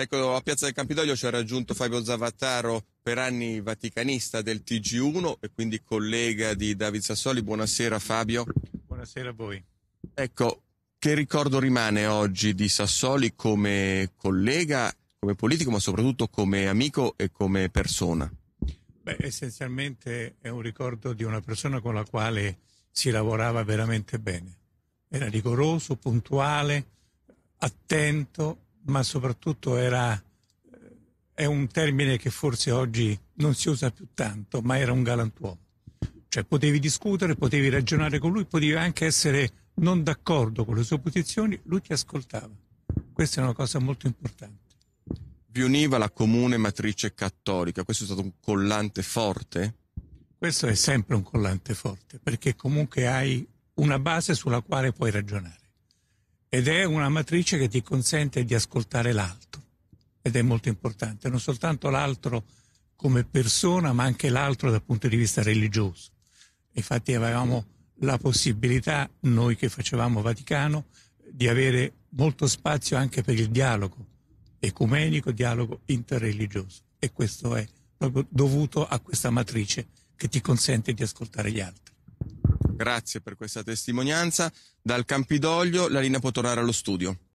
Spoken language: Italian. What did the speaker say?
Ecco, a Piazza del Campidoglio ci ha raggiunto Fabio Zavattaro, per anni vaticanista del TG1 e quindi collega di David Sassoli. Buonasera Fabio. Buonasera a voi. Ecco, che ricordo rimane oggi di Sassoli come collega, come politico, ma soprattutto come amico e come persona? Beh, essenzialmente è un ricordo di una persona con la quale si lavorava veramente bene. Era rigoroso, puntuale, attento ma soprattutto era, è un termine che forse oggi non si usa più tanto, ma era un galantuomo. Cioè potevi discutere, potevi ragionare con lui, potevi anche essere non d'accordo con le sue posizioni, lui ti ascoltava. Questa è una cosa molto importante. Vi univa la comune matrice cattolica, questo è stato un collante forte? Questo è sempre un collante forte, perché comunque hai una base sulla quale puoi ragionare ed è una matrice che ti consente di ascoltare l'altro ed è molto importante, non soltanto l'altro come persona ma anche l'altro dal punto di vista religioso. Infatti avevamo la possibilità, noi che facevamo Vaticano, di avere molto spazio anche per il dialogo ecumenico, dialogo interreligioso e questo è proprio dovuto a questa matrice che ti consente di ascoltare gli altri. Grazie per questa testimonianza. Dal Campidoglio la linea può tornare allo studio.